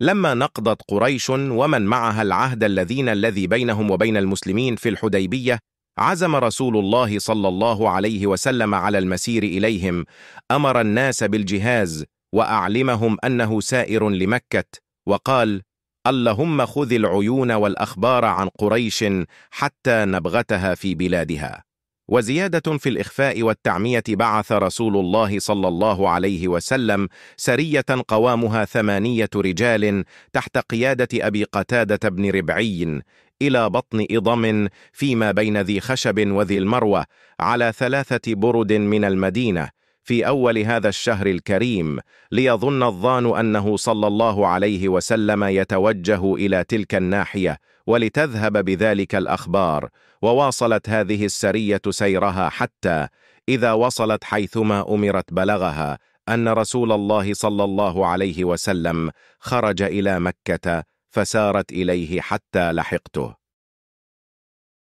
لما نقضت قريش ومن معها العهد الذين الذي بينهم وبين المسلمين في الحديبية عزم رسول الله صلى الله عليه وسلم على المسير إليهم أمر الناس بالجهاز وأعلمهم أنه سائر لمكة وقال اللهم خذ العيون والأخبار عن قريش حتى نبغتها في بلادها وزيادة في الإخفاء والتعمية بعث رسول الله صلى الله عليه وسلم سرية قوامها ثمانية رجال تحت قيادة أبي قتادة بن ربعي إلى بطن إضم فيما بين ذي خشب وذي المروة على ثلاثة برد من المدينة في أول هذا الشهر الكريم ليظن الظان أنه صلى الله عليه وسلم يتوجه إلى تلك الناحية ولتذهب بذلك الأخبار وواصلت هذه السرية سيرها حتى إذا وصلت حيثما أمرت بلغها أن رسول الله صلى الله عليه وسلم خرج إلى مكة فسارت إليه حتى لحقته